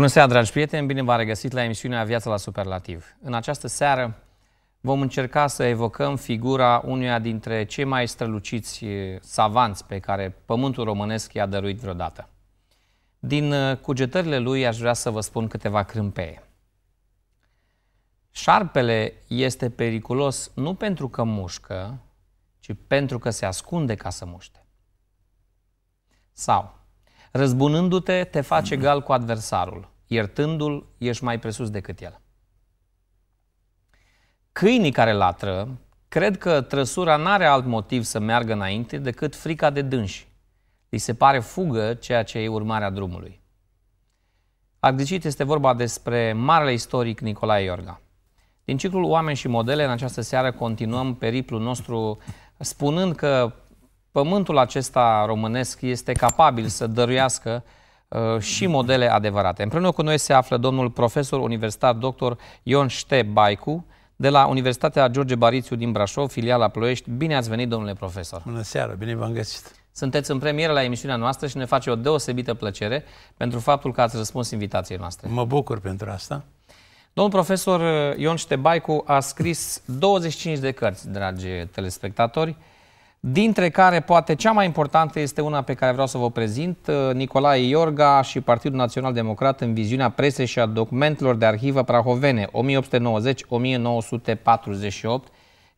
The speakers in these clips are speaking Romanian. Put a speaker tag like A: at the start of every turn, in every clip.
A: Bună seara, dragi prieteni! Bine v-am regăsit la emisiunea Viața la Superlativ. În această seară vom încerca să evocăm figura unuia dintre cei mai străluciți eh, savanți pe care pământul românesc i-a dăruit vreodată. Din eh, cugetările lui aș vrea să vă spun câteva crâmpeie. Șarpele este periculos nu pentru că mușcă, ci pentru că se ascunde ca să muște. Sau, răzbunându-te, te face egal cu adversarul. Iertându-l, ești mai presus decât el. Câinii care latră cred că trăsura n-are alt motiv să meargă înainte decât frica de dânsi. Li se pare fugă ceea ce e urmarea drumului. Agricit este vorba despre marele istoric Nicolae Iorga. Din ciclul Oameni și Modele, în această seară continuăm periplul nostru spunând că pământul acesta românesc este capabil să dăruiască Uh, și modele adevărate. Împreună cu noi se află domnul profesor universitar dr. Ion Ște Baicu, de la Universitatea George Barițiu din Brașov, filiala Ploiești. Bine ați venit, domnule profesor! Bună seara, bine v-am găsit! Sunteți în premieră la emisiunea noastră și ne face o deosebită plăcere pentru faptul că ați răspuns invitației noastre.
B: Mă bucur pentru asta.
A: Domnul profesor Ion Ștebaicu a scris 25 de cărți, dragi telespectatori, dintre care poate cea mai importantă este una pe care vreau să vă prezint, uh, Nicolae Iorga și Partidul Național Democrat în viziunea presei și a documentelor de arhivă prahovene 1890-1948.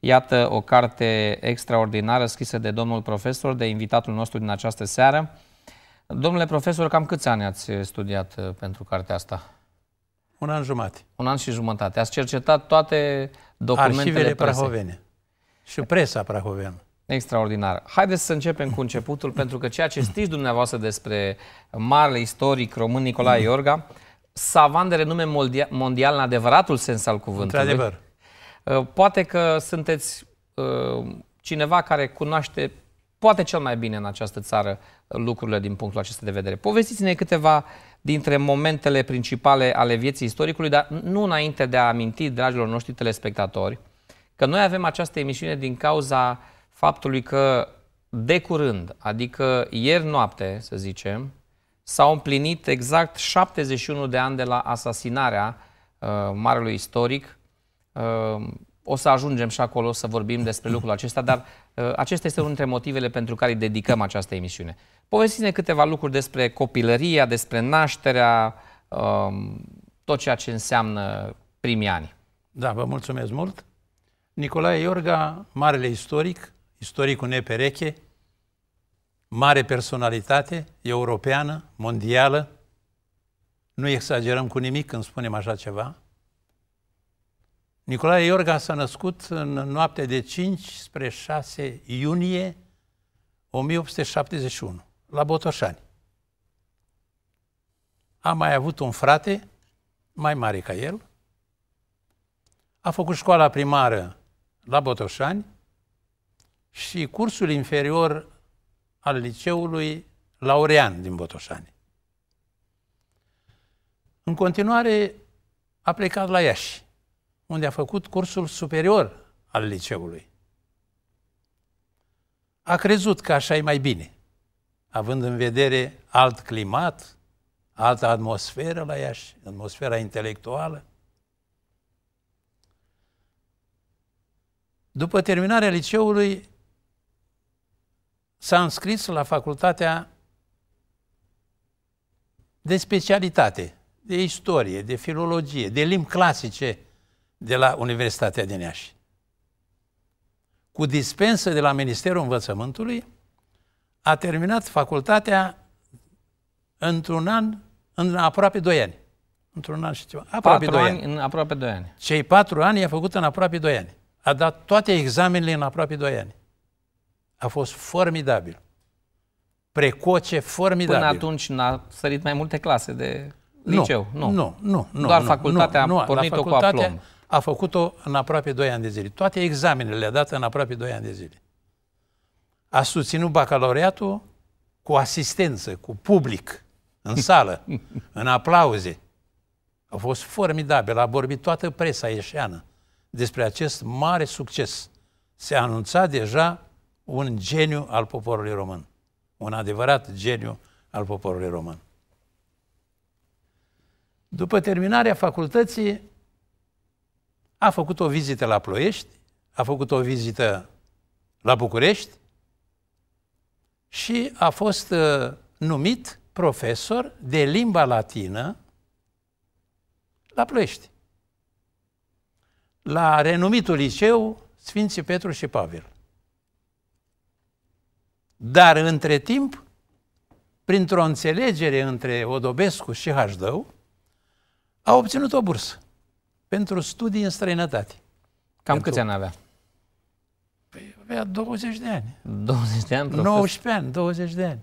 A: Iată o carte extraordinară scrisă de domnul profesor, de invitatul nostru din această seară. Domnule profesor, cam câți ani ați studiat uh, pentru cartea asta? Un an jumate. Un an și jumătate. Ați cercetat toate documentele Arhivele presei. prahovene
B: și presa prahoveană.
A: Extraordinar. Haideți să începem cu începutul, pentru că ceea ce știți dumneavoastră despre marele istoric român Nicolae mm. Iorga, savant de renume mondial în adevăratul sens al cuvântului. Într-adevăr. Uh, poate că sunteți uh, cineva care cunoaște poate cel mai bine în această țară lucrurile din punctul acesta de vedere. Povestiți-ne câteva dintre momentele principale ale vieții istoricului, dar nu înainte de a aminti, dragilor noștri telespectatori, că noi avem această emisiune din cauza uh, faptului că de curând, adică ieri noapte, să zicem, s-au împlinit exact 71 de ani de la asasinarea uh, marelui istoric. Uh, o să ajungem și acolo să vorbim despre lucrul acesta, dar uh, acesta este unul dintre motivele pentru care îi dedicăm această emisiune. Povestiți-ne câteva lucruri despre copilăria, despre nașterea, uh, tot ceea ce înseamnă primii ani.
B: Da, vă mulțumesc mult. Nicolae Iorga, marele istoric, istoricul nepereche, mare personalitate europeană, mondială. Nu exagerăm cu nimic când spunem așa ceva. Nicolae Iorga s-a născut în noaptea de 5 spre 6 iunie 1871, la Botoșani. A mai avut un frate, mai mare ca el, a făcut școala primară la Botoșani, și cursul inferior al liceului Laurean din Botoșani. În continuare a plecat la Iași, unde a făcut cursul superior al liceului. A crezut că așa e mai bine, având în vedere alt climat, altă atmosferă la Iași, atmosfera intelectuală. După terminarea liceului, s-a înscris la facultatea de specialitate, de istorie, de filologie, de limbi clasice de la Universitatea din Iași. Cu dispensă de la Ministerul Învățământului, a terminat facultatea într-un an, în aproape doi ani. Într-un an și ceva. Aproape doi ani, ani. În aproape doi ani. Cei patru ani i-a făcut în aproape doi ani. A dat toate examenele în aproape doi ani a fost formidabil. Precoce, formidabil. Până atunci n-a sărit mai multe clase de liceu. Nu, nu, nu. nu Doar nu, facultatea nu, a pornit-o cu aplomb. A făcut-o în aproape 2 ani de zile. Toate examenele le-a dat în aproape 2 ani de zile. A susținut bacalaureatul cu asistență, cu public, în sală, în aplauze. A fost formidabil. A vorbit toată presa ieșeană despre acest mare succes. Se anunța deja un geniu al poporului român. Un adevărat geniu al poporului român. După terminarea facultății, a făcut o vizită la Ploiești, a făcut o vizită la București și a fost uh, numit profesor de limba latină la Ploiești, la renumitul liceu Sfinții Petru și Pavel. Dar între timp, printr-o înțelegere între Odobescu și Hajdău, a obținut o bursă pentru studii în străinătate. Cam pentru... câți ani avea? Păi avea 20 de ani. 20 de ani? Profesor. 19 ani, 20 de ani.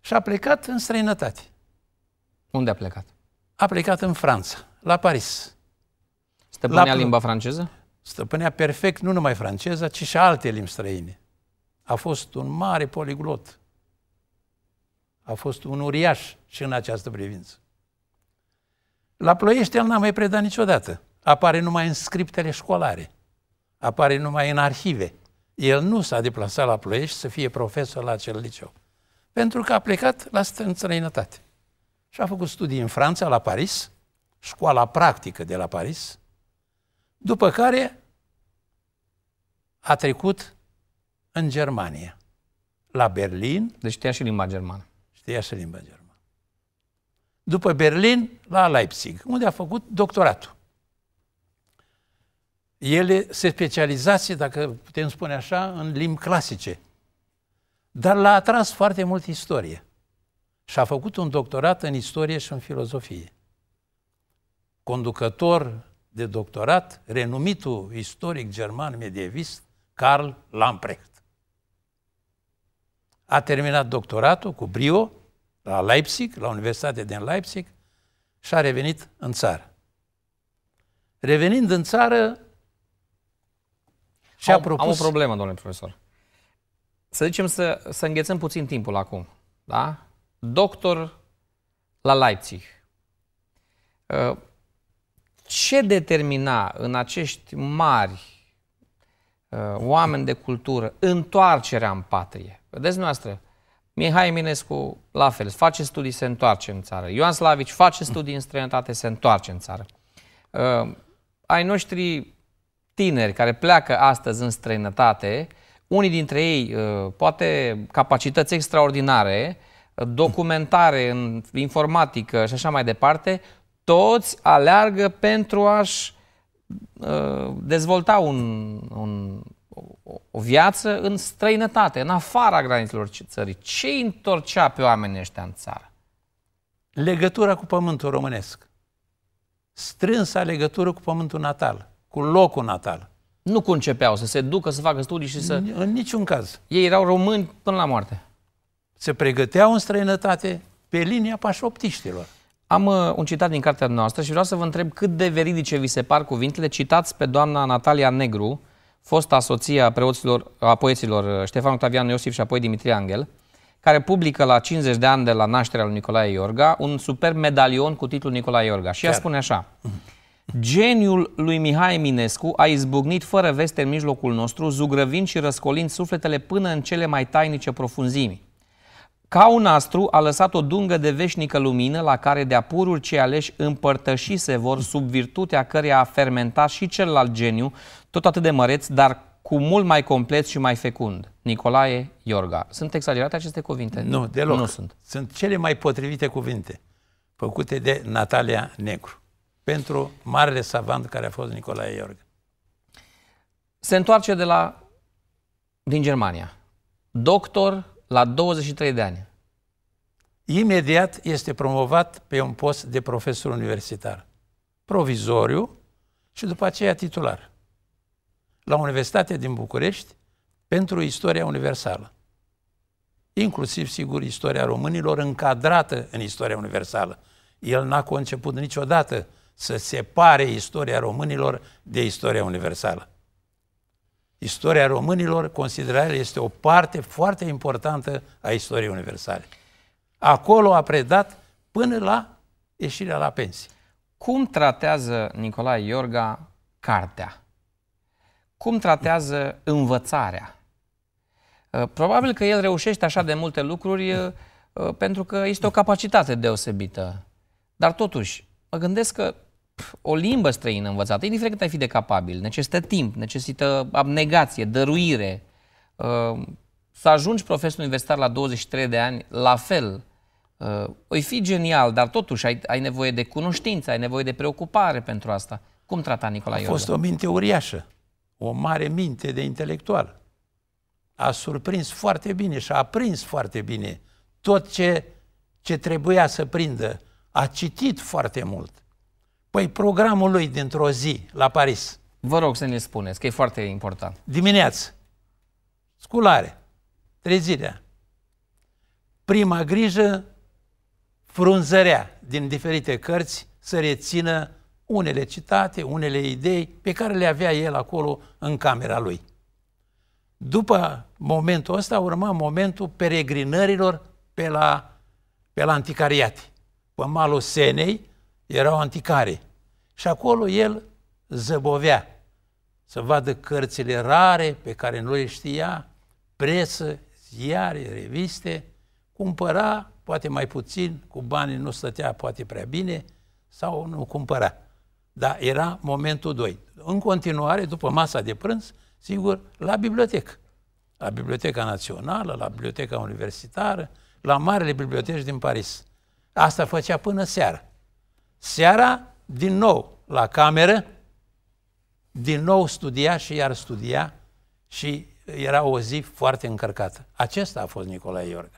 B: Și a plecat în străinătate. Unde a plecat? A plecat în Franța, la Paris. Stăpânea la... limba franceză? Stăpânea perfect nu numai franceza, ci și alte limbi străine a fost un mare poliglot. A fost un uriaș și în această privință. La Ploiești el n-a mai predat niciodată. Apare numai în scriptele școlare. Apare numai în arhive. El nu s-a deplasat la Ploiești să fie profesor la acel liceu. Pentru că a plecat la străinătate. Și a făcut studii în Franța, la Paris, școala practică de la Paris, după care a trecut în Germania, la Berlin. Deci știa și limba germană. Știa și limba germană. După Berlin, la Leipzig, unde a făcut doctoratul. El se specializase, dacă putem spune așa, în limbi clasice. Dar l-a atras foarte mult istorie. Și a făcut un doctorat în istorie și în filozofie. Conducător de doctorat, renumitul istoric german medievist Karl Lamprecht a terminat doctoratul cu brio la Leipzig, la Universitatea din Leipzig și a revenit în țară. Revenind în țară, și am, a propus... am o problemă,
A: domnule profesor. Să zicem să, să înghețăm puțin timpul acum. Da? Doctor la Leipzig. Ă, ce determina în acești mari Uh, oameni de cultură, întoarcerea în patrie. Vedeți noastră, Mihai Eminescu, la fel, face studii, se întoarce în țară. Ioan Slavici face studii în străinătate, se întoarce în țară. Uh, ai noștri tineri care pleacă astăzi în străinătate, unii dintre ei, uh, poate capacități extraordinare, documentare în informatică și așa mai departe, toți aleargă pentru a-și Uh, dezvolta un, un, o, o viață în străinătate, în afara granițelor țării. Ce întorcea pe oamenii ăștia în
B: țară? Legătura cu pământul românesc. Strânsa legătură cu pământul natal, cu locul natal. Nu concepeau să se ducă, să facă studii și să... În niciun caz. Ei erau români până la moarte. Se pregăteau în străinătate
A: pe linia pașoptiștilor. Am uh, un citat din cartea noastră și vreau să vă întreb cât de veridice vi se par cuvintele citați pe doamna Natalia Negru, fosta soție a, preoților, a poeților uh, Ștefan Octavian Iosif și apoi Dimitri Angel, care publică la 50 de ani de la nașterea lui Nicolae Iorga un superb medalion cu titlul Nicolae Iorga. Și Chiar. ea spune așa. Geniul lui Mihai Minescu a izbucnit fără veste în mijlocul nostru, zugrăvind și răscolind sufletele până în cele mai tainice profunzimi. Ca un astru a lăsat o dungă de veșnică lumină la care de-a pururi cei aleși împărtăși se vor sub virtutea căreia a fermentat și celălalt geniu, tot atât de măreț, dar cu mult mai complet
B: și mai fecund. Nicolae Iorga. Sunt exagerate aceste cuvinte? Nu, deloc. Nu sunt. Sunt cele mai potrivite cuvinte făcute de Natalia Negru pentru marele savant care a fost Nicolae Iorga. Se întoarce de la din Germania. Doctor la 23 de ani. Imediat este promovat pe un post de profesor universitar, provizoriu și după aceea titular, la Universitatea din București pentru istoria universală. Inclusiv, sigur, istoria românilor încadrată în istoria universală. El n-a conceput niciodată să separe istoria românilor de istoria universală istoria românilor, considerarea este o parte foarte importantă a istoriei universale. Acolo a predat până la ieșirea la pensie. Cum tratează
A: Nicolae Iorga cartea? Cum tratează învățarea? Uh, probabil că el reușește așa de multe lucruri uh, uh, pentru că este o capacitate deosebită. Dar totuși, mă gândesc că o limbă străină învățată, indiferent cât ai fi de capabil, necesită timp, necesită abnegație, dăruire. Uh, să ajungi profesor universitar la 23 de ani, la fel, oi uh, fi genial, dar totuși ai, ai nevoie de cunoștință, ai nevoie de preocupare pentru asta.
B: Cum trata Nicolae Iorga? A fost o minte uriașă, o mare minte de intelectual. A surprins foarte bine și a prins foarte bine tot ce, ce trebuia să prindă. A citit foarte mult Păi programul lui dintr-o zi la Paris. Vă rog să ne spuneți, că e foarte important. Dimineață, sculare, trezirea. Prima grijă, frunzărea din diferite cărți să rețină unele citate, unele idei pe care le avea el acolo în camera lui. După momentul ăsta urma momentul peregrinărilor pe la, pe la anticariate. Pe malul Senei erau anticarii. Și acolo el zăbovea să vadă cărțile rare pe care nu le știa, presă, ziare, reviste, cumpăra, poate mai puțin, cu banii nu stătea poate prea bine, sau nu cumpăra. Dar era momentul 2. În continuare, după masa de prânz, sigur, la bibliotecă. La Biblioteca Națională, la Biblioteca Universitară, la marele biblioteci din Paris. Asta făcea până seara. Seara din nou la cameră, din nou studia și iar studia și era o zi foarte încărcată. Acesta a fost Nicolae Iorga.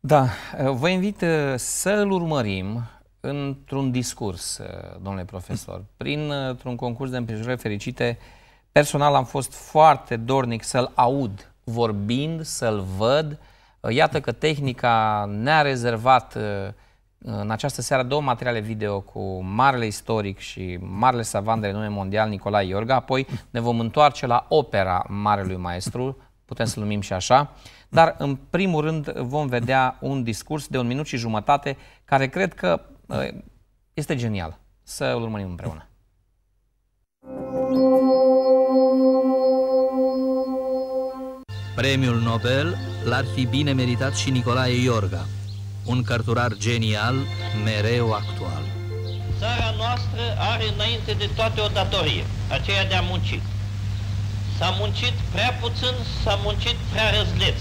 A: Da, vă invit uh, să-l urmărim într-un discurs, uh, domnule profesor, printr-un concurs de împrejurări fericite. Personal am fost foarte dornic să-l aud vorbind, să-l văd. Iată că tehnica ne-a rezervat uh, în această seară două materiale video cu marele istoric și marele savant de renume mondial Nicolae Iorga, apoi ne vom întoarce la opera marelui maestru, putem să-l numim și așa, dar în primul rând vom vedea un discurs de un minut și jumătate care cred că ă, este genial. Să îl urmărim împreună. Premiul Nobel l-ar fi bine meritat și
C: Nicolae Iorga, un cărturar genial, mereu actual. Țara noastră are înainte de toate o datorie, aceea de a munci. S-a muncit prea puțin, s-a muncit prea răzleț.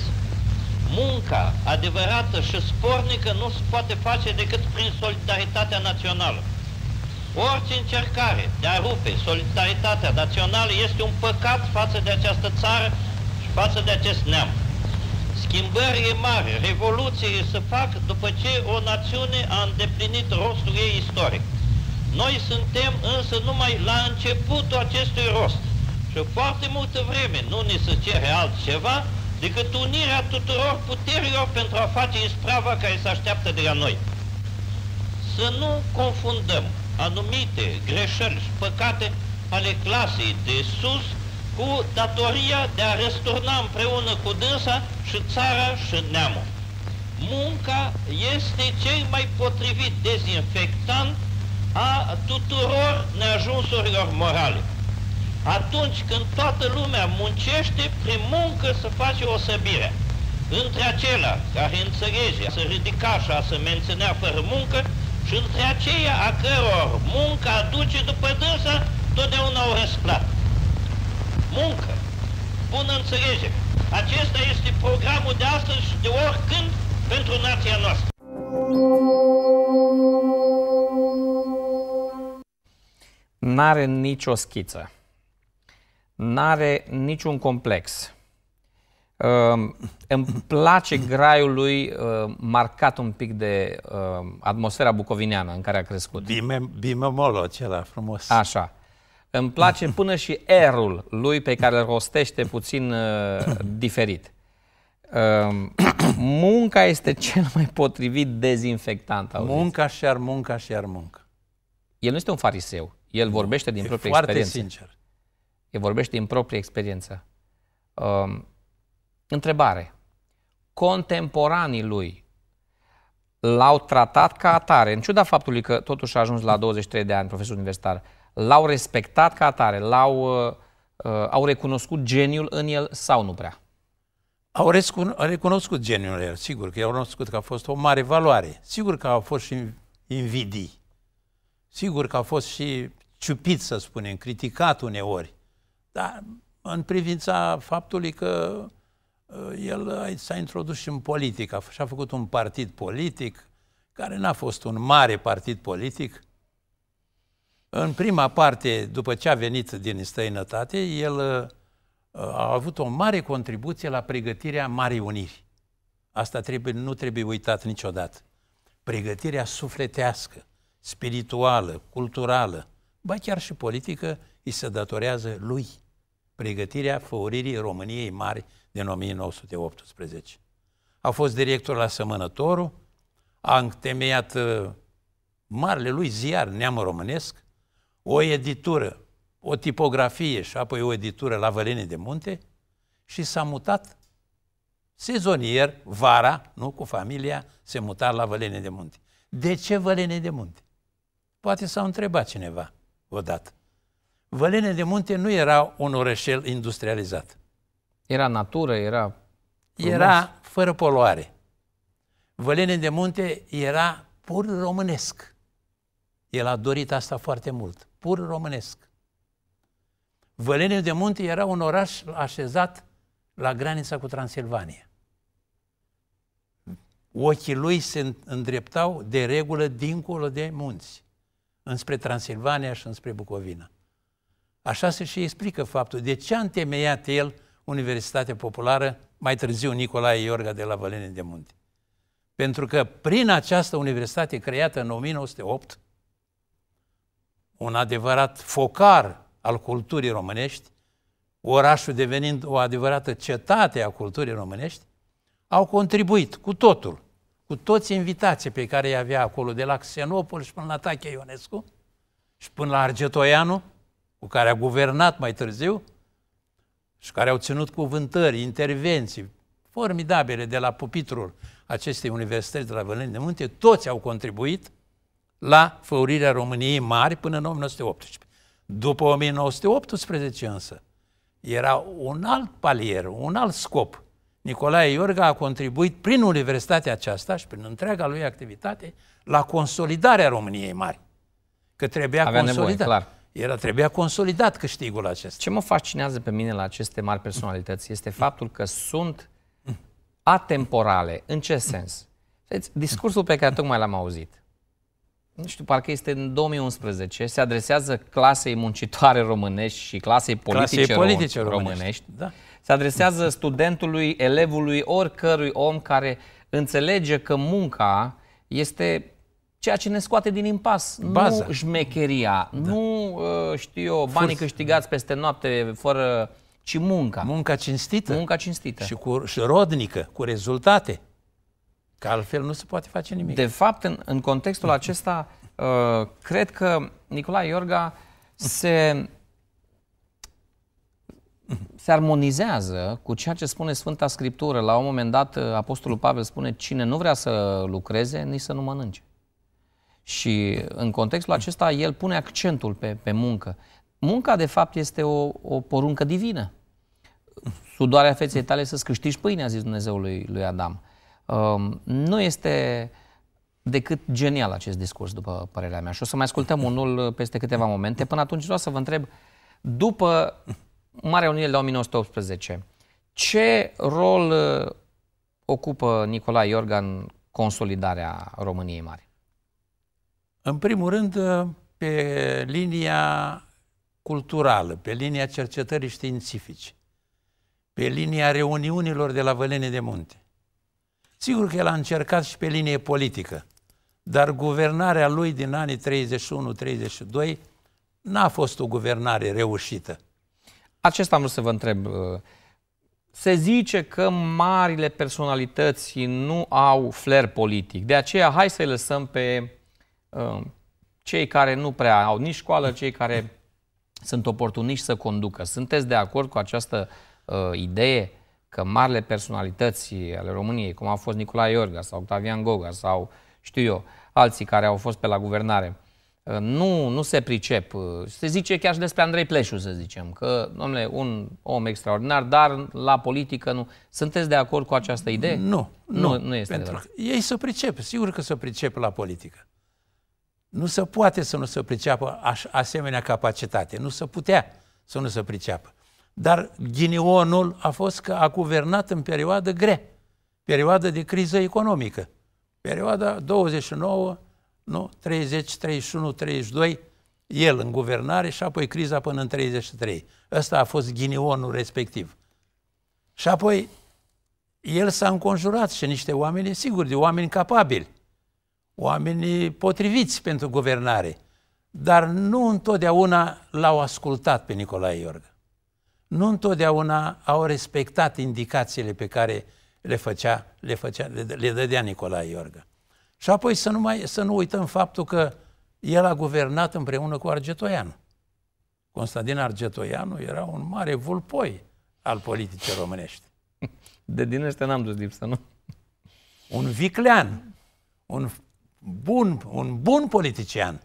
C: Munca adevărată și spornică nu se poate face decât prin solidaritatea națională. Orice încercare de a rupe solidaritatea națională este un păcat față de această țară și față de acest neam schimbări mari, revoluții se fac după ce o națiune a îndeplinit rostul ei istoric. Noi suntem însă numai la începutul acestui rost și foarte multă vreme nu ne se cere altceva decât unirea tuturor puterilor pentru a face isprava care se așteaptă de la noi. Să nu confundăm anumite greșeli și păcate ale clasei de sus cu datoria de a răsturna împreună cu dânsa și țara și neamul. Munca este cel mai potrivit dezinfectant a tuturor neajunsurilor morale. Atunci când toată lumea muncește, prin muncă se face o săbire între acela care înțelege să ridica și a se menținea fără muncă și între aceia a căror munca aduce după dânsa totdeauna o răsplată muncă, bună înțelegere. Acesta este programul de astăzi și de oricând pentru nația noastră.
A: N-are nicio schiță. N-are niciun complex. Uh, îmi place graiul lui uh, ehm, marcat un pic de uh, atmosfera bucovineană în care a crescut. Bimemolul acela frumos. Așa. Îmi place până și erul lui pe care îl rostește puțin uh, diferit. Uh, munca este cel mai potrivit dezinfectant. Auziți? Munca și ar munca și ar muncă. El nu este un fariseu. El vorbește din e proprie foarte experiență. sincer. El vorbește din proprie experiență. Uh, întrebare. Contemporanii lui l-au tratat ca atare, în ciuda faptului că totuși a ajuns la 23 de ani profesor universitar, uh, L-au respectat ca atare? L-au, uh, uh, au recunoscut
B: geniul în el sau nu prea? Au recunoscut geniul în el, sigur că i-au recunoscut că a fost o mare valoare. Sigur că au fost și invidii. Sigur că a fost și ciupit, să spunem, criticat uneori. Dar în privința faptului că uh, el s-a introdus și în politică, și-a făcut un partid politic, care n-a fost un mare partid politic, în prima parte, după ce a venit din străinătate, el uh, a avut o mare contribuție la pregătirea Marii Uniri. Asta trebuie, nu trebuie uitat niciodată. Pregătirea sufletească, spirituală, culturală, ba chiar și politică, îi se datorează lui. Pregătirea făuririi României Mari din 1918. A fost director la Sămănătorul, a întemeiat uh, marele lui ziar Neamă Românesc, o editură, o tipografie și apoi o editură la Vălenii de Munte și s-a mutat sezonier, vara, nu cu familia, se muta la Vălenii de Munte. De ce Vălenii de Munte? Poate s-a întrebat cineva odată. Vălene de Munte nu era un orășel industrializat. Era natură, era... Frumos. Era fără poluare. Vălene de Munte era pur românesc. El a dorit asta foarte mult pur românesc. Văleniu de Munte era un oraș așezat la granița cu Transilvania. Ochii lui se îndreptau de regulă dincolo de munți, înspre Transilvania și înspre Bucovina. Așa se și explică faptul de ce a întemeiat el Universitatea Populară, mai târziu Nicolae Iorga de la Văleniu de Munte. Pentru că prin această universitate creată în 1908, un adevărat focar al culturii românești, orașul devenind o adevărată cetate a culturii românești, au contribuit cu totul, cu toți invitații pe care îi avea acolo, de la Xenopol și până la Tache Ionescu și până la Argetoianu, cu care a guvernat mai târziu, și care au ținut cuvântări, intervenții formidabile de la pupitrul acestei universități de la Vălâni de Munte, toți au contribuit – la făurirea României mari până în 1918. După 1918 însă, era un alt palier, un alt scop. Nicolae Iorga a contribuit prin universitatea aceasta și prin întreaga lui activitate la consolidarea României mari. Că trebuia Avea consolidat. Nevoie, clar.
A: Era, trebuia consolidat câștigul acesta. Ce mă fascinează pe mine la aceste mari personalități este faptul că sunt mm. atemporale. În ce sens? Deci, discursul pe care tocmai l-am auzit nu știu, parcă este în 2011, se adresează clasei muncitoare românești și clasei politice, clasei politice românești. românești. Da. Se adresează studentului, elevului, oricărui om care înțelege că munca este ceea ce ne scoate din impas. Baza. Nu șmecheria, da. nu uh, știu eu, banii Furs. câștigați peste noapte fără... ci
B: munca. Munca cinstită. Munca cinstită. Și, cu, și rodnică, cu rezultate. Că altfel nu se poate face nimic. De fapt, în, în contextul acesta, uh, cred că
A: Nicolae Iorga se, se armonizează cu ceea ce spune Sfânta Scriptură. La un moment dat, uh, Apostolul Pavel spune, cine nu vrea să lucreze, nici să nu mănânce. Și în contextul acesta, el pune accentul pe, pe muncă. Munca, de fapt, este o, o poruncă divină. Sudoarea feței tale să-ți câștigi pâinea, a zis Dumnezeul lui, lui Adam. Uh, Um, nu este decât genial acest discurs, după părerea mea. Și o să mai ascultăm unul peste câteva momente. Până atunci vreau să vă întreb, după Marea Unire la 1918, ce rol uh, ocupă Nicolae Iorga
B: în consolidarea României Mari? În primul rând, uh, pe linia culturală, pe linia cercetării științifice, pe linia reuniunilor de la Vălene de Munte. Sigur că el a încercat și pe linie politică, dar guvernarea lui din anii 31-32 n-a fost o guvernare reușită. Acesta am vrut să vă întreb.
A: Uh, se zice că marile personalități nu au flair politic. De aceea, hai să-i lăsăm pe uh, cei care nu prea au nici școală, cei care sunt oportuniști să conducă. Sunteți de acord cu această uh, idee? că marile personalități ale României, cum a fost Nicolae Iorga sau Octavian Goga sau știu eu, alții care au fost pe la guvernare, uh, nu, nu se pricep. Uh, se zice chiar și despre Andrei Pleșu, să zicem, că, domnule, un om extraordinar, dar la politică nu. Sunteți de acord cu această idee? Nu, nu, nu, nu este pentru că
B: ei se pricep, sigur că se pricep la politică. Nu se poate să nu se priceapă aș, asemenea capacitate, nu se putea să nu se priceapă. Dar ghinionul a fost că a guvernat în perioadă grea, perioadă de criză economică. Perioada 29, nu, 30, 31, 32, el în guvernare și apoi criza până în 33. Ăsta a fost ghinionul respectiv. Și apoi el s-a înconjurat și niște oameni, sigur, de oameni capabili, oameni potriviți pentru guvernare, dar nu întotdeauna l-au ascultat pe Nicolae Iorga nu întotdeauna au respectat indicațiile pe care le, făcea, le, făcea, le, le dădea Nicolae Iorga. Și apoi să nu, mai, să nu uităm faptul că el a guvernat împreună cu Argetoianu. Constantin Argetoianu era un mare vulpoi al politicii românești. De din ăștia n-am dus lipsă, nu? Un viclean, un bun, un bun politician.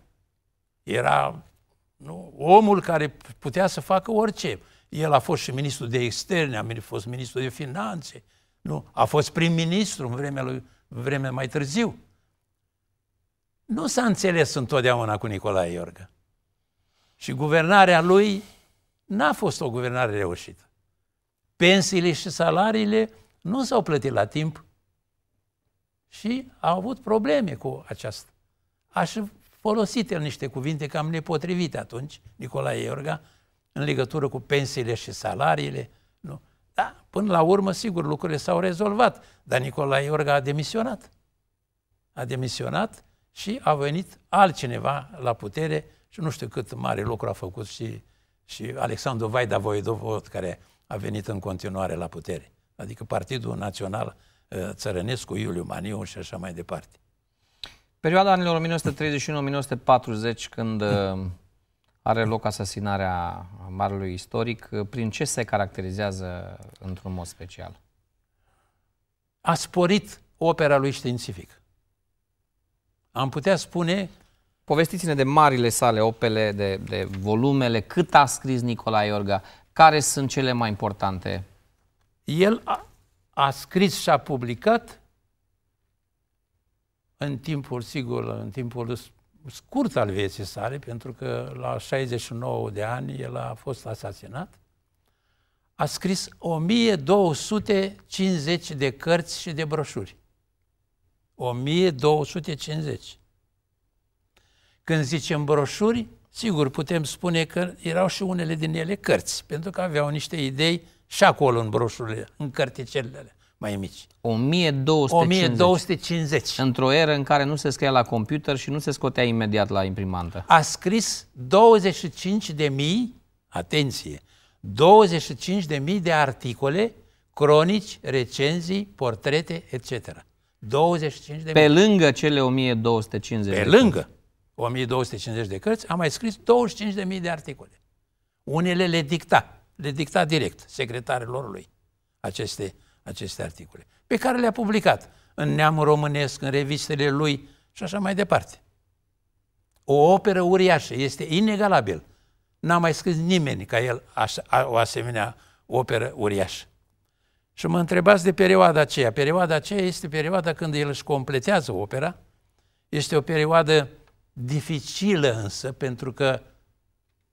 B: Era nu, omul care putea să facă orice. El a fost și ministru de externe, a fost ministru de finanțe, nu? a fost prim-ministru în vremea, lui, în vremea mai târziu. Nu s-a înțeles întotdeauna cu Nicolae Iorga. Și guvernarea lui n-a fost o guvernare reușită. Pensiile și salariile nu s-au plătit la timp și au avut probleme cu aceasta. Aș folosit el niște cuvinte cam nepotrivite atunci, Nicolae Iorga, în legătură cu pensiile și salariile. Nu. Da, până la urmă, sigur, lucrurile s-au rezolvat, dar Nicolae Iorga a demisionat. A demisionat și a venit altcineva la putere și nu știu cât mare lucru a făcut și, și Alexandru Vaida Voidovot, care a venit în continuare la putere. Adică Partidul Național uh, Țărănescu, Iuliu Maniu și așa mai departe.
A: Perioada anilor 1931-1940, când are loc asasinarea marelui istoric. Prin ce se caracterizează într-un mod special? A sporit opera lui științific. Am putea spune... Povestiți-ne de marile sale opele, de, de volumele, cât a scris Nicolae Iorga, care sunt cele mai
B: importante? El a, a scris și a publicat în timpul, sigur, în timpul scurt al vieții sale, pentru că la 69 de ani el a fost asasinat, a scris 1250 de cărți și de broșuri. 1250. Când zicem broșuri, sigur, putem spune că erau și unele din ele cărți, pentru că aveau niște idei și acolo în broșurile, în cărticelele mai mici.
A: 1250. 1250. Într-o eră în care nu se scria la computer și nu se scotea imediat la imprimantă.
B: A scris 25 de mii, atenție, 25 de mii de articole, cronici, recenzii, portrete, etc. 25 de Pe mii.
A: lângă cele 1250 Pe de lângă
B: 1250 de cărți, a mai scris 25 de mii de articole. Unele le dicta, le dicta direct secretarelor lui aceste aceste articole, pe care le-a publicat în Neamul Românesc, în revistele lui și așa mai departe. O operă uriașă, este inegalabil. N-a mai scris nimeni ca el așa, o asemenea operă uriașă. Și mă întrebați de perioada aceea. Perioada aceea este perioada când el își completează opera. Este o perioadă dificilă însă, pentru că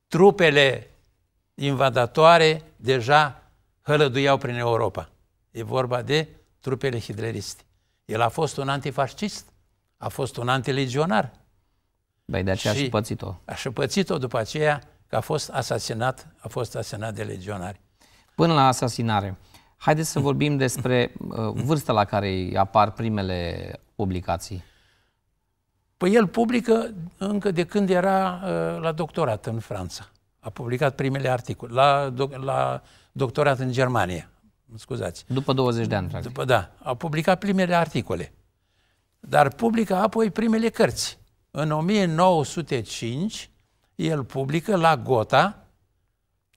B: trupele invadatoare deja hălăduiau prin Europa. E vorba de trupele hitleriste. El a fost un antifascist, a fost un antilegionar.
A: Băi, de aceea și a șupățit o
B: A șupățit o după aceea că a fost asasinat, a fost asasinat de legionari. Până la
A: asasinare, haideți să vorbim despre uh, vârsta la care apar primele
B: publicații. Păi el publică încă de când era uh, la doctorat în Franța. A publicat primele articole. La, la doctorat în Germania scuzați. După 20 de ani, practic. După, da. Au publicat primele articole. Dar publică apoi primele cărți. În 1905, el publică la Gotha,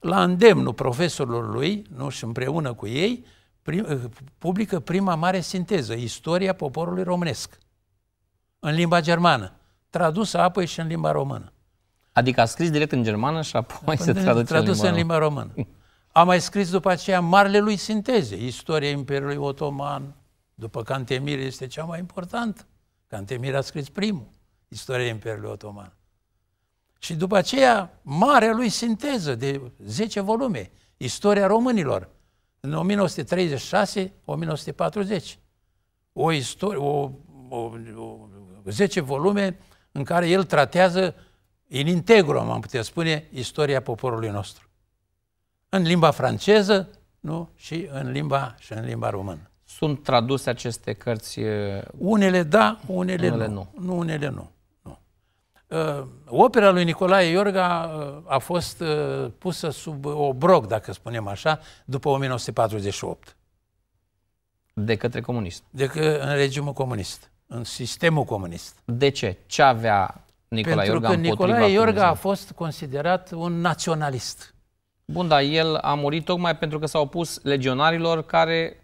B: la îndemnul profesorilor lui, nu și împreună cu ei, prim, eh, publică prima mare sinteză, Istoria poporului românesc, în limba germană, tradusă apoi și în limba română.
A: Adică a scris direct în germană și apoi se traduce în limba, în limba
B: română. a mai scris după aceea marele lui sinteze, istoria Imperiului Otoman, după Cantemir este cea mai importantă. Cantemir a scris primul, istoria Imperiului Otoman. Și după aceea, marea lui sinteză de 10 volume, istoria românilor, în 1936-1940. O istorie, o, o, o, 10 volume în care el tratează în integru, am putea spune, istoria poporului nostru în limba franceză nu? și în limba, și în limba română. Sunt traduse aceste cărți? Unele da, unele, unele nu. nu. Nu, unele nu. nu. Uh, opera lui Nicolae Iorga uh, a fost uh, pusă sub obroc, dacă spunem așa, după 1948. De către comunist. De că, în regimul comunist, în sistemul comunist. De ce? Ce avea Nicolae Pentru Iorga că Nicolae Iorga comunism? a fost considerat un naționalist. Bun, dar el a murit tocmai pentru că s-a
A: opus legionarilor care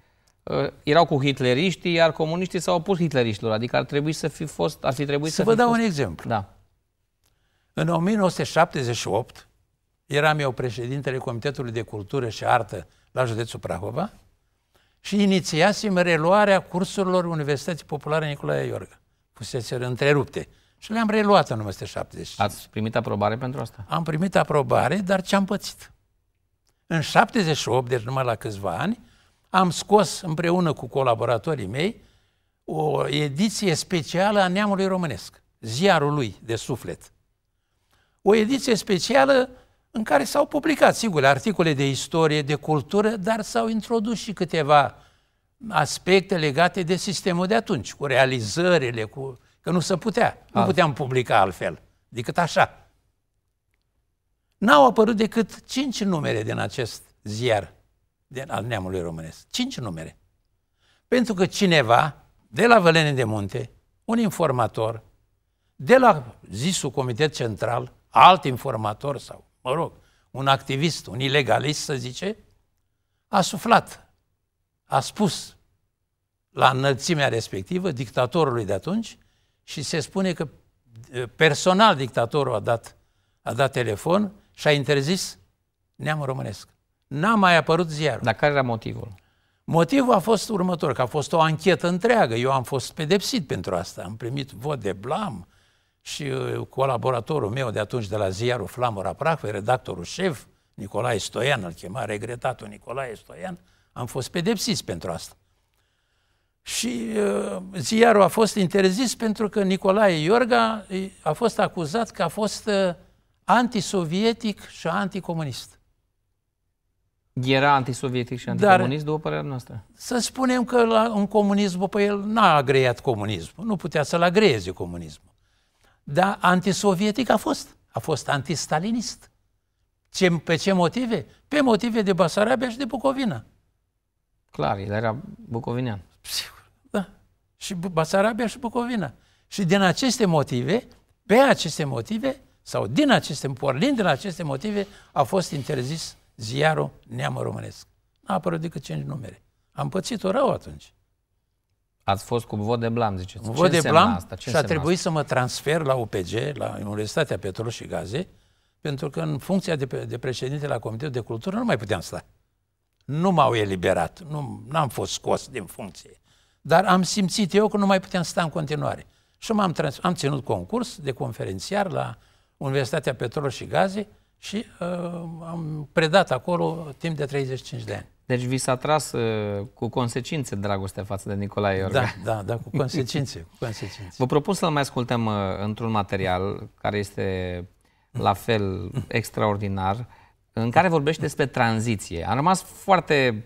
A: uh, erau cu hitleriștii, iar comuniștii s-au opus hitleriștilor.
B: Adică ar trebui să fi fost... Ar fi trebuit să, să vă fi dau fost... un exemplu. Da. În 1978 eram eu președintele Comitetului de Cultură și Artă la județul Prahova și inițiasem reluarea cursurilor Universității Populare Nicolae Iorga. Fusese întrerupte. Și le-am reluat în 1970. Ați primit aprobare pentru asta? Am primit aprobare, dar ce-am pățit? În 78, deci numai la câțiva ani, am scos împreună cu colaboratorii mei o ediție specială a neamului românesc, ziarul lui de suflet. O ediție specială în care s-au publicat, sigur, articole de istorie, de cultură, dar s-au introdus și câteva aspecte legate de sistemul de atunci, cu realizările, cu... că nu se putea, Alt. nu puteam publica altfel decât așa. N-au apărut decât cinci numere din acest ziar din, al neamului românesc. Cinci numere. Pentru că cineva, de la Vălene de Munte, un informator, de la zisul Comitet Central, alt informator sau, mă rog, un activist, un ilegalist, să zice, a suflat, a spus la înălțimea respectivă dictatorului de atunci și se spune că eh, personal dictatorul a dat, a dat telefon și a interzis neamul românesc. N-a mai apărut ziarul. Dar care era motivul? Motivul a fost următor, că a fost o anchetă întreagă. Eu am fost pedepsit pentru asta. Am primit vot de blam și uh, colaboratorul meu de atunci de la ziarul Flamura Prahve, redactorul șef, Nicolae Stoian, îl chema regretatul Nicolae Stoian, am fost pedepsit pentru asta. Și uh, ziarul a fost interzis pentru că Nicolae Iorga uh, a fost acuzat că a fost uh, antisovietic și anticomunist.
A: Era antisovietic
B: și anticomunist, Dar, după părerea noastră. Să spunem că la un comunism, pe păi el, n-a agreiat comunismul, nu putea să-l agreeze comunismul. Dar antisovietic a fost, a fost antistalinist. Ce, pe ce motive? Pe motive de Basarabia și de Bucovina. Clar, el era bucovinean. Sigur, da. Și Basarabia și Bucovina. Și din aceste motive, pe aceste motive, sau din aceste, pornind din aceste motive, a fost interzis ziarul Neamă Românesc. N-a apărut decât cinci numere. Am pățit-o rău atunci. Ați fost cu vot de blam, ziceți. Un vot de blam asta? Ce și a trebuit asta? să mă transfer la UPG, la Universitatea Petrol și Gaze, pentru că în funcția de, de președinte la Comitetul de Cultură nu mai puteam sta. Nu m-au eliberat, nu am fost scos din funcție. Dar am simțit eu că nu mai puteam sta în continuare. Și m-am trans- am ținut concurs de conferențiar la Universitatea Petrol și Gaze și uh, am predat acolo timp de 35 de ani.
A: Deci vi s-a tras uh, cu consecințe dragoste față de Nicolae Iorga. Da, da, da, cu consecințe.
B: cu consecințe.
A: Vă propun să-l mai ascultăm uh, într-un material care este la fel extraordinar, în care vorbește despre tranziție. Am rămas foarte,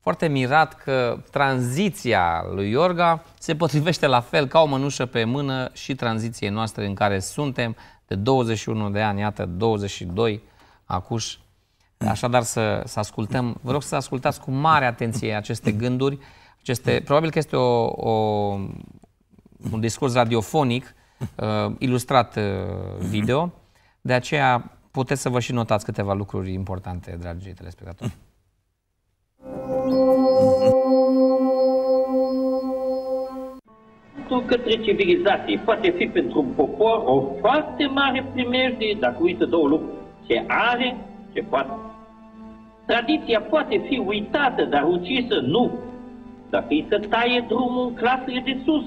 A: foarte mirat că tranziția lui Iorga se potrivește la fel ca o mănușă pe mână și tranziției noastre în care suntem, de 21 de ani, iată, 22 acuș. Așadar să, să ascultăm, vă rog să ascultați cu mare atenție aceste gânduri, aceste, probabil că este o, o, un discurs radiofonic, uh, ilustrat uh, video, de aceea puteți să vă și notați câteva lucruri importante, dragii telespectatori.
D: drumul către civilizație. Poate fi pentru un popor o foarte mare primejdie dacă uită două lucruri. Ce are, ce poate. Tradiția poate fi uitată, dar ucisă nu. Dacă îi se taie drumul în clasele de sus,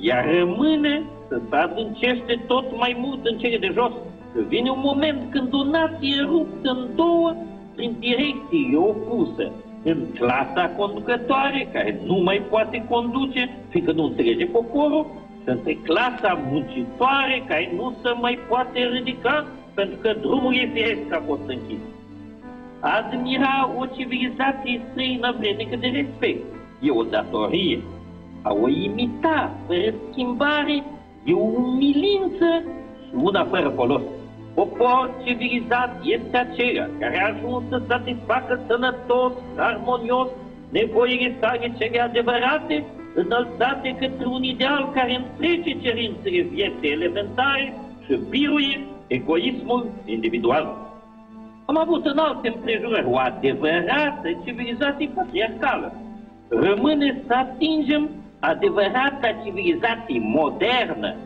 D: ea rămâne să se adâncește tot mai mult în cele de jos. Că vine un moment când o nație ruptă în două prin direcții opuse, în clasa conducătoare, care nu mai poate conduce, fiindcă nu înțelege poporul, sunt în clasa muncitoare, care nu se mai poate ridica, pentru că drumul e firesc a fost închis. Admira o civilizație străină vrednică de respect. E o datorie. A o imita fără schimbare e o umilință, una fără folos. Popor civilizat este acela care a ajuns să satisfacă sănătos, armonios, nevoile sale cele adevărate, înălțate către un ideal care întrece cerințele vieții elementare și biruie egoismul individual. Am avut în alte împrejurări o adevărată civilizație patriarcală. Rămâne să atingem adevărata civilizație modernă,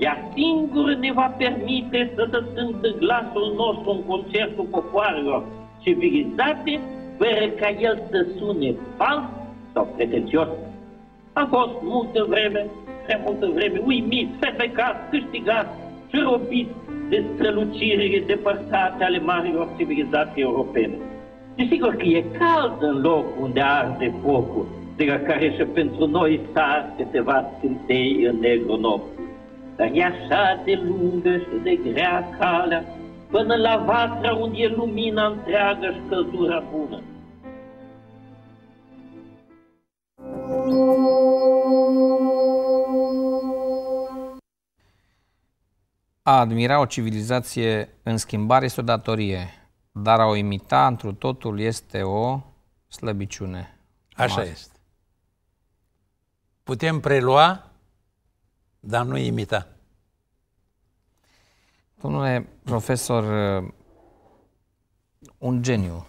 D: ea singură ne va permite să dătântă glasul nostru în concertul popoarelor civilizate, fără ca el să sune fals sau pretențios. A fost multă vreme, prea multă vreme, uimit, fepecat, câștigat și robit de strălucirile depărtate ale marilor civilizații europene. Desigur că e cald în loc unde arde focul, de la care și pentru noi s-ar câteva scântei în negru nopți. Dar e așa de lungă și de grea calea, până la vatra unde e lumina întreagă și căldura bună.
A: A admira o civilizație în schimbare este o datorie, dar a o imita întru totul este o slăbiciune. Așa mare.
B: este. Putem prelua dar nu imita.
A: Domnule profesor, uh, un geniu,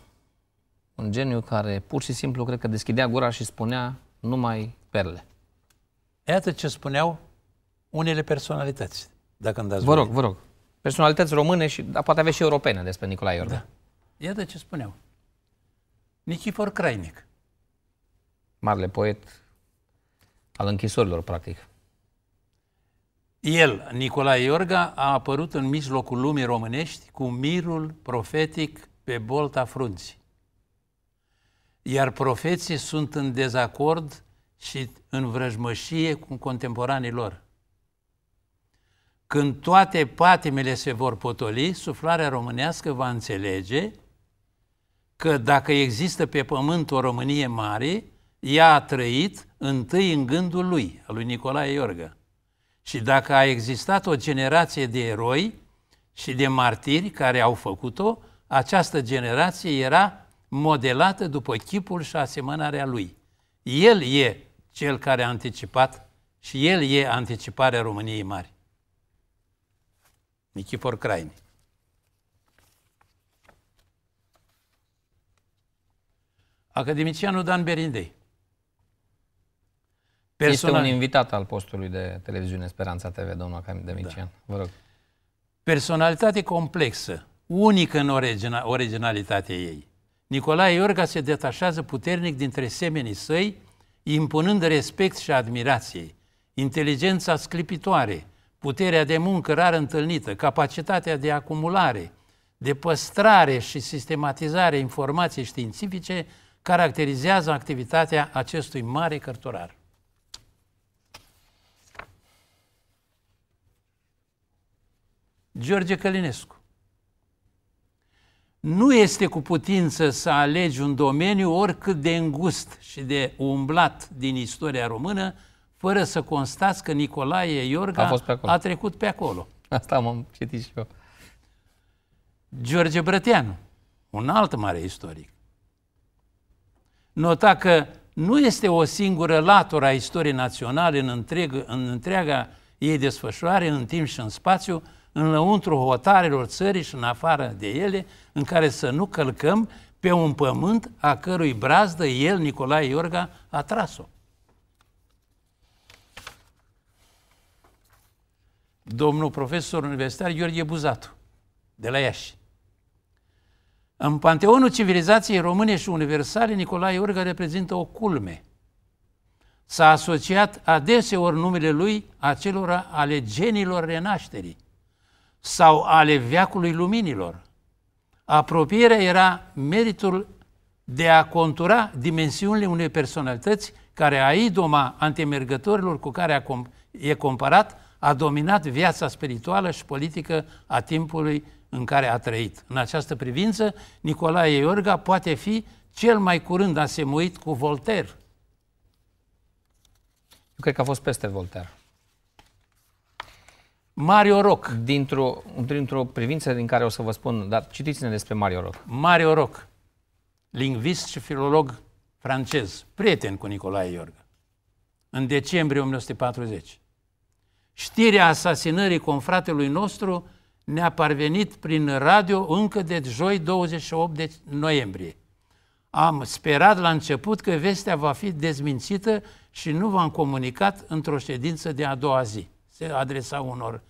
A: un geniu care
B: pur și simplu cred că
A: deschidea gura și spunea numai perle.
B: Iată ce spuneau unele personalități,
A: dacă îmi dați Vă rog, voie. vă rog. Personalități române și da poate avea și europene despre Nicolae Iorga. Da.
B: Iată ce spuneau. Nichifor Crainic.
A: Marele poet al închisorilor, practic.
B: El, Nicolae Iorga, a apărut în mijlocul lumii românești cu mirul profetic pe bolta frunții. Iar profeții sunt în dezacord și în vrăjmășie cu contemporanii lor. Când toate patimele se vor potoli, suflarea românească va înțelege că dacă există pe pământ o Românie mare, ea a trăit întâi în gândul lui, al lui Nicolae Iorga. Și dacă a existat o generație de eroi și de martiri care au făcut-o, această generație era modelată după chipul și asemănarea lui. El e cel care a anticipat și el e anticiparea României mari. Nichifor Craini. Academicianul Dan Berindei. Personal... Este un invitat al
A: postului de televiziune Speranța TV, domnul de Da.
B: Vă rog. Personalitate complexă, unică în origina, originalitatea ei. Nicolae Iorga se detașează puternic dintre semenii săi, impunând respect și admirație. Inteligența sclipitoare, puterea de muncă rar întâlnită, capacitatea de acumulare, de păstrare și sistematizare informației științifice caracterizează activitatea acestui mare cărturar. George Călinescu. Nu este cu putință să alegi un domeniu oricât de îngust și de umblat din istoria română, fără să constați că Nicolae Iorga a, fost pe acolo. a trecut pe acolo. Asta am citit și eu. George Brăteanu, un alt mare istoric, nota că nu este o singură latură a istoriei naționale în, întreg, în întreaga ei desfășoare, în timp și în spațiu, în lăuntru hotarelor țării și în afară de ele, în care să nu călcăm pe un pământ a cărui brazdă el, Nicolae Iorga, a tras-o. Domnul profesor universitar Gheorghe Buzatu, de la Iași. În panteonul civilizației române și universale, Nicolae Iorga reprezintă o culme. S-a asociat adeseori numele lui acelora ale genilor renașterii sau ale veacului luminilor. Apropierea era meritul de a contura dimensiunile unei personalități care a idoma antemergătorilor cu care e comparat, a dominat viața spirituală și politică a timpului în care a trăit. În această privință, Nicolae Iorga poate fi cel mai curând asemuit cu Voltaire. Eu cred că a fost peste Voltaire.
A: Mario Roc. Dintr-o, dintr-o privință din
B: care o să vă spun, dar citiți-ne despre Mario Roc. Mario Roc, lingvist și filolog francez, prieten cu Nicolae Iorga, în decembrie 1940. Știrea asasinării confratelui nostru ne-a parvenit prin radio încă de joi 28 de noiembrie. Am sperat la început că vestea va fi dezmințită și nu v-am comunicat într-o ședință de a doua zi. Se adresa unor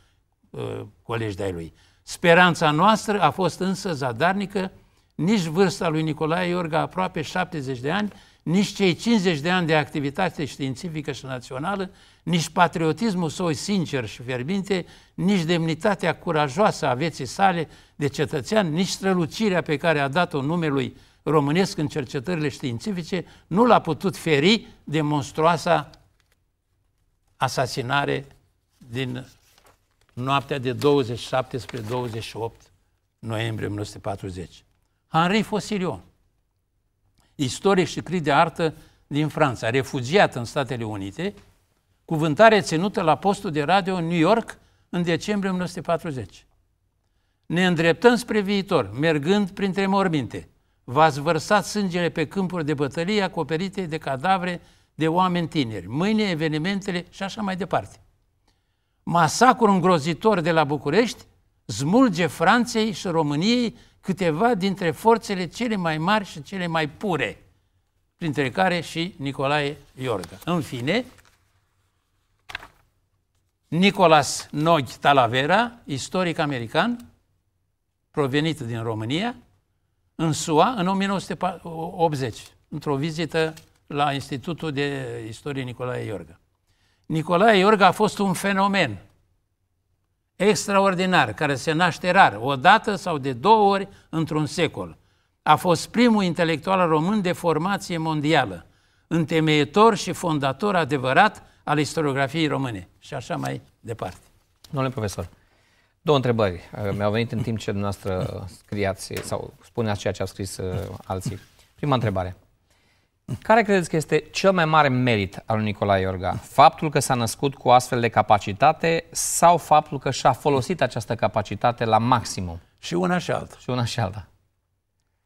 B: Uh, colegi de-ai lui. Speranța noastră a fost însă zadarnică, nici vârsta lui Nicolae Iorga aproape 70 de ani, nici cei 50 de ani de activitate științifică și națională, nici patriotismul său sincer și fierbinte, nici demnitatea curajoasă a vieții sale de cetățean, nici strălucirea pe care a dat-o numelui românesc în cercetările științifice, nu l-a putut feri de monstruoasa asasinare din noaptea de 27 spre 28 noiembrie 1940. Henri Fossilion, istoric și crit de artă din Franța, refugiat în Statele Unite, cuvântare ținută la postul de radio în New York în decembrie 1940. Ne îndreptăm spre viitor, mergând printre morminte. V-ați vărsat sângele pe câmpuri de bătălie acoperite de cadavre de oameni tineri. Mâine evenimentele și așa mai departe masacrul îngrozitor de la București smulge Franței și României câteva dintre forțele cele mai mari și cele mai pure, printre care și Nicolae Iorga. În fine, Nicolas Noghi Talavera, istoric american, provenit din România, în SUA în 1980, într-o vizită la Institutul de Istorie Nicolae Iorga. Nicolae Iorga a fost un fenomen extraordinar, care se naște rar, o dată sau de două ori într-un secol. A fost primul intelectual român de formație mondială, întemeietor și fondator adevărat al istoriografiei române și așa mai departe.
A: Domnule profesor, două întrebări uh, mi-au venit în timp ce dumneavoastră scriați sau spuneați ceea ce au scris uh, alții. Prima întrebare. Care credeți că este cel mai mare merit al lui Nicolae Iorga? Faptul că s-a născut cu astfel de capacitate sau faptul că și-a folosit această capacitate la maximum? Și una și alta. Și una și alta.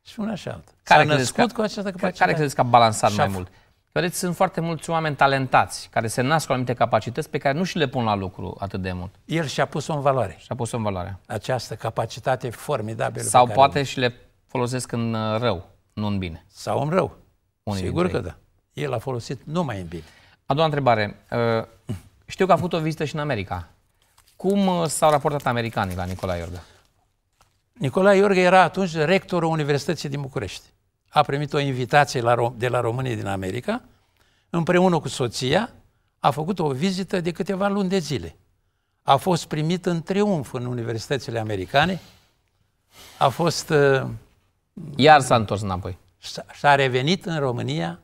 B: Și una și alta. Care s-a născut că, cu această capacitate. Care credeți că a balansat mai mult?
A: Vedeți, sunt foarte mulți oameni talentați care se nasc cu anumite capacități pe care nu și le pun la lucru atât de mult. El și-a pus-o în valoare. Și-a pus-o în valoare.
B: Această capacitate formidabilă. Sau poate
A: și le folosesc în uh, rău, nu în bine. Sau în rău. Unii Sigur că ei. da.
B: El a folosit numai în bine.
A: A doua întrebare. Uh, știu
B: că a făcut o vizită și în America. Cum uh, s-au raportat americanii la Nicolae Iorga? Nicolae Iorga era atunci rectorul Universității din București. A primit o invitație de la România din America, împreună cu soția, a făcut o vizită de câteva luni de zile. A fost primit în triumf în universitățile americane, a fost... Uh, Iar s-a întors înapoi și a revenit în România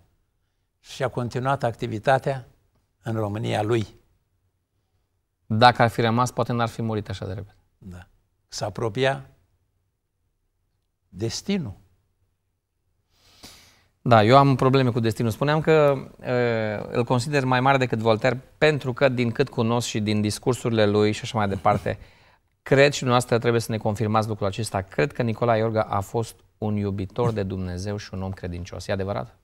B: și a continuat activitatea în România lui.
A: Dacă ar fi rămas, poate n-ar fi murit așa de repede. Da.
B: S-a apropiat destinul.
A: Da, eu am probleme cu destinul. Spuneam că uh, îl consider mai mare decât Voltaire pentru că, din cât cunosc și din discursurile lui și așa mai departe, cred și dumneavoastră trebuie să ne confirmați lucrul acesta. Cred că Nicolae Iorga a fost un iubitor de Dumnezeu și un om credincios. E adevărat?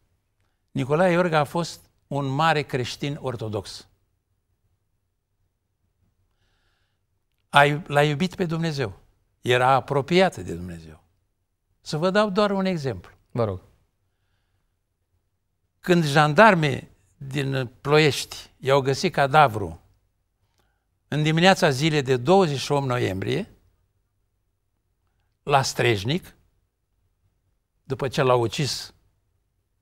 B: Nicolae Iorga a fost un mare creștin ortodox. L-a iubit pe Dumnezeu. Era apropiat de Dumnezeu. Să vă dau doar un exemplu. Vă rog. Când jandarmii din Ploiești i-au găsit cadavru în dimineața zilei de 28 noiembrie, la Strejnic, după ce l-au ucis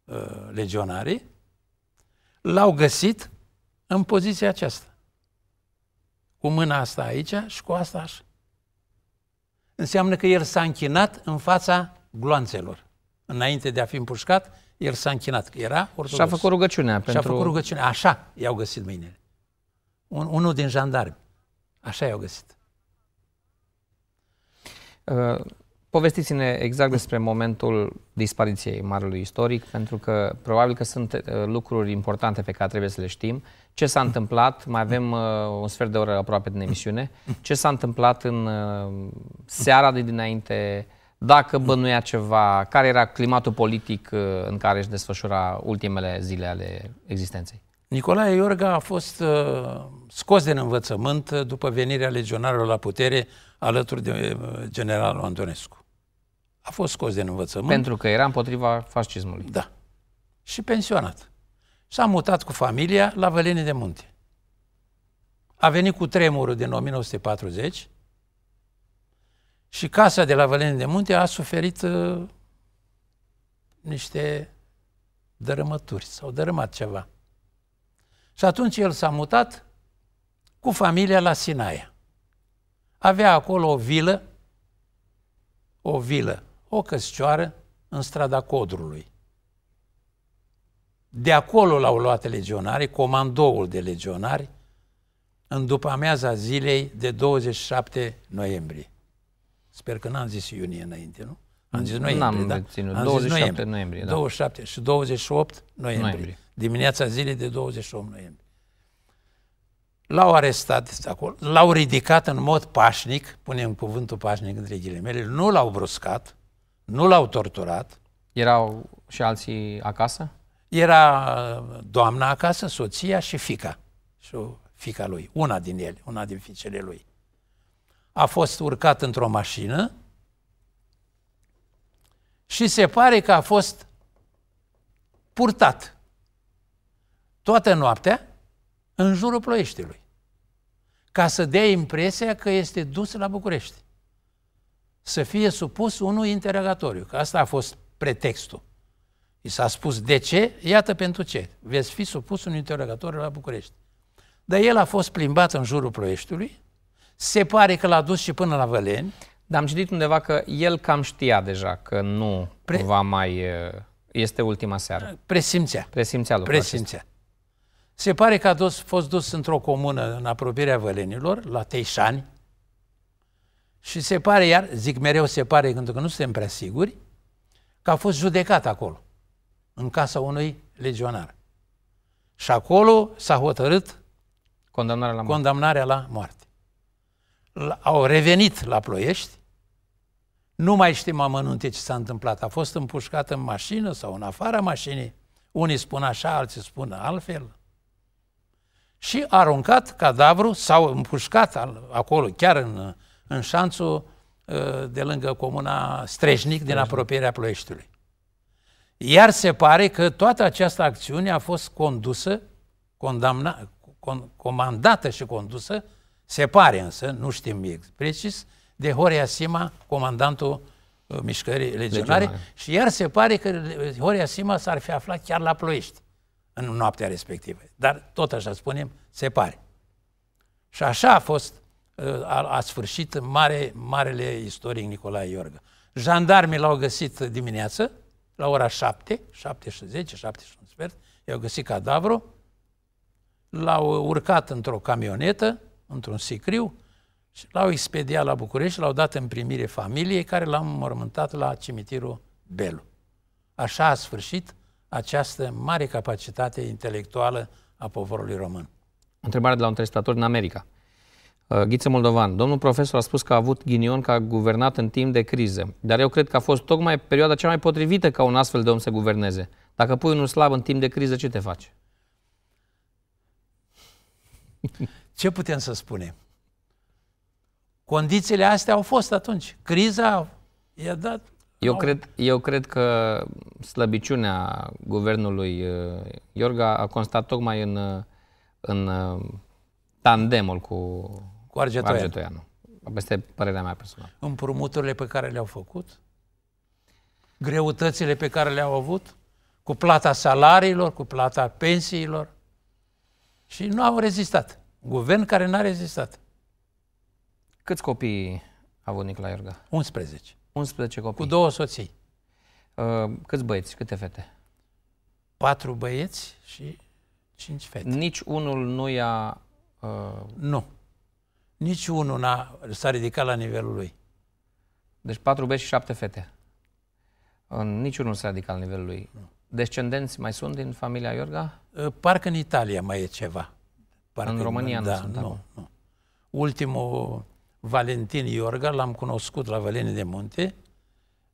B: uh, legionarii, l-au găsit în poziția aceasta. Cu mâna asta aici și cu asta așa. Înseamnă că el s-a închinat în fața gloanțelor. Înainte de a fi împușcat, el s-a închinat, era ortodox. Și-a făcut rugăciunea. Pentru... Și-a făcut rugăciunea. Așa i-au găsit mâinile. Un, unul din jandarmi. Așa i-au găsit.
A: Uh, Povestiți-ne exact despre momentul dispariției marelui istoric, pentru că probabil că sunt uh, lucruri importante pe care trebuie să le știm. Ce s-a întâmplat? Mai avem uh, un sfert de oră aproape din emisiune. Ce s-a întâmplat în uh, seara de dinainte? Dacă bănuia ceva? Care era climatul politic uh, în care își
B: desfășura ultimele zile ale existenței? Nicolae Iorga a fost uh, scos din învățământ după venirea legionarilor la putere alături de uh, generalul Antonescu a fost scos din învățământ. Pentru că era împotriva fascismului. Da. Și pensionat. S-a mutat cu familia la Vălenii de Munte. A venit cu tremurul din 1940 și casa de la Vălenii de Munte a suferit uh, niște dărâmături, s-au dărâmat ceva. Și atunci el s-a mutat cu familia la Sinaia. Avea acolo o vilă, o vilă o căscioară în strada Codrului. De acolo l-au luat legionarii, comandoul de legionari, în după amiaza zilei de 27 noiembrie. Sper că n-am zis iunie înainte, nu? Am zis noiembrie, da. am da? Am 27 noiembrie, noiembrie da. 27 și 28 noiembrie, noiembrie. Dimineața zilei de 28 noiembrie. L-au arestat acolo, l-au ridicat în mod pașnic, punem cuvântul pașnic între ghilimele, nu l-au bruscat, nu l-au torturat. Erau și alții acasă? Era uh, doamna acasă, soția și fica. Și fica lui, una din ele, una din fiicele lui. A fost urcat într-o mașină și se pare că a fost purtat toată noaptea în jurul ploieștilui, ca să dea impresia că este dus la București să fie supus unui interrogatoriu, că asta a fost pretextul. I s-a spus de ce, iată pentru ce. Veți fi supus unui interogatoriu la București. Dar el a fost plimbat în jurul proieștiului, se pare că l-a dus și până la Văleni. Dar am citit undeva
A: că el cam știa deja că nu Pre... va mai... Uh, este ultima seară. Presimțea. Presimțea lucrul Presimțea.
B: Acesta. Se pare că a dus, fost dus într-o comună în apropierea Vălenilor, la Teișani, și se pare, iar, zic mereu se pare, pentru că nu suntem prea siguri, că a fost judecat acolo, în casa unui legionar. Și acolo s-a hotărât condamnarea la moarte. Condamnarea la moarte. Au revenit la Ploiești, nu mai știm amănunte ce s-a întâmplat. A fost împușcat în mașină sau în afara mașinii. Unii spun așa, alții spun altfel. Și a aruncat cadavru sau împușcat acolo, chiar în, în șanțul ă, de lângă comuna Strejnic din apropierea Ploieștiului. Iar se pare că toată această acțiune a fost condusă, condamna, con, comandată și condusă, se pare însă, nu știm precis, de Horea Sima, comandantul ă, mișcării legionare, legionare, și iar se pare că Horea Sima s-ar fi aflat chiar la Ploiești în noaptea respectivă. Dar tot așa spunem, se pare. Și așa a fost a, a sfârșit mare, marele istoric Nicolae Iorga. Jandarmii l-au găsit dimineață, la ora 7, 7 și 10, 7 și un sfert, i-au găsit cadavru, l-au urcat într-o camionetă, într-un sicriu, și l-au expediat la București și l-au dat în primire familiei care l-au mormântat la cimitirul Belu. Așa a sfârșit această mare capacitate intelectuală a poporului român.
A: Întrebare de la un telespectator din America. Uh, Ghiță Moldovan, domnul profesor a spus că a avut ghinion că a guvernat în timp de criză, dar eu cred că a fost tocmai perioada cea mai potrivită ca un astfel de om să guverneze. Dacă pui
B: unul slab în timp de criză, ce te faci? Ce putem să spunem? Condițiile astea au fost atunci. Criza i-a dat... Eu, cred,
A: eu cred că slăbiciunea guvernului uh, Iorga a constat tocmai în, uh, în tandemul cu cu Argetoianu. Argetoianu. Asta e părerea mea personală.
B: Împrumuturile pe care le-au făcut? Greutățile pe care le-au avut? Cu plata salariilor, cu plata pensiilor? Și nu au rezistat. Guvern care n-a rezistat. Câți copii a avut Nicolae Iorga? 11.
A: 11 copii. Cu două soții. Uh, câți băieți, câte fete?
B: Patru băieți și cinci fete. Nici unul nu i-a... Uh... Nu. Nici unul s-a ridicat la nivelul lui. Deci patru băieți și șapte fete.
A: Niciunul s-a ridicat la nivelul lui. Descendenți
B: mai sunt din familia Iorga? Ă, parcă în Italia mai e ceva. Parcă în România în, nu da, sunt. Nu, nu. Ultimul Valentin Iorga l-am cunoscut la Valeni de Munte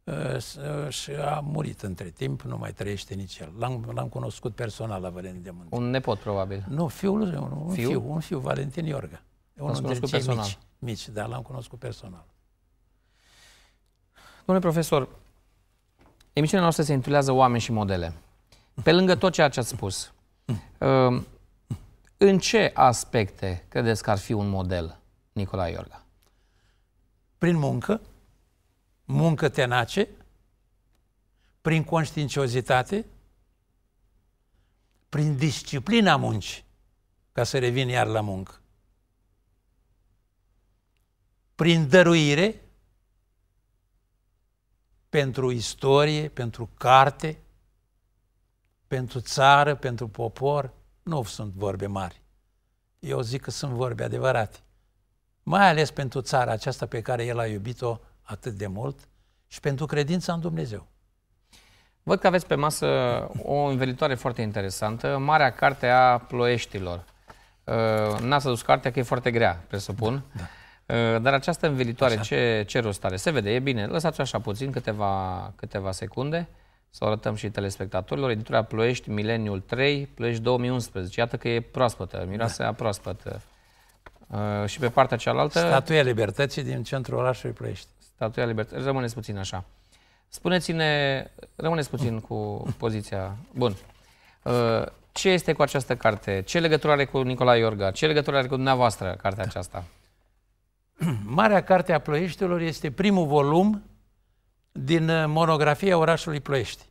B: ă, ă, și a murit între timp, nu mai trăiește nici el. L-am, l-am cunoscut personal la Valeni de Munte. Un nepot, probabil. Nu, fiul, un, un fiu, un fiu, Valentin Iorga unul l-am cunoscut personal. Mici. mici, dar l-am cunoscut personal.
A: Domnule profesor, emisiunea noastră se intitulează Oameni și modele. Pe lângă tot ceea ce ați spus, um, în ce aspecte credeți că ar fi un model Nicolae Iorga?
B: Prin muncă, muncă tenace, prin conștiinciozitate, prin disciplina muncii, ca să revin iar la muncă prin dăruire pentru istorie, pentru carte, pentru țară, pentru popor, nu sunt vorbe mari. Eu zic că sunt vorbe adevărate. Mai ales pentru țara aceasta pe care el a iubit-o atât de mult și pentru credința în Dumnezeu. Văd că aveți pe masă o
A: învelitoare foarte interesantă, Marea Carte a Ploieștilor. n să dus cartea, că e foarte grea, presupun. Da, da. Eh, dar această învelitoare, ce, ce rost are? Se vede, e bine. Lăsați-o așa puțin, câteva, câteva secunde, să o arătăm și telespectatorilor. Editura Ploiești, Mileniul 3, Ploiești 2011. Iată că e proaspătă, miroase da. a proaspătă. Uh, eh, și pe partea cealaltă... Statuia Libertății
B: din centrul orașului Ploiești. Statuia Libertății.
A: Rămâneți puțin așa. Spuneți-ne, rămâneți puțin cu poziția. Bun. Uh, ce este cu această carte? Ce legătură are cu Nicolae Iorga? Ce legătură are cu dumneavoastră cartea da. aceasta?
B: Marea Carte a Ploieștilor este primul volum din uh, monografia orașului Ploiești.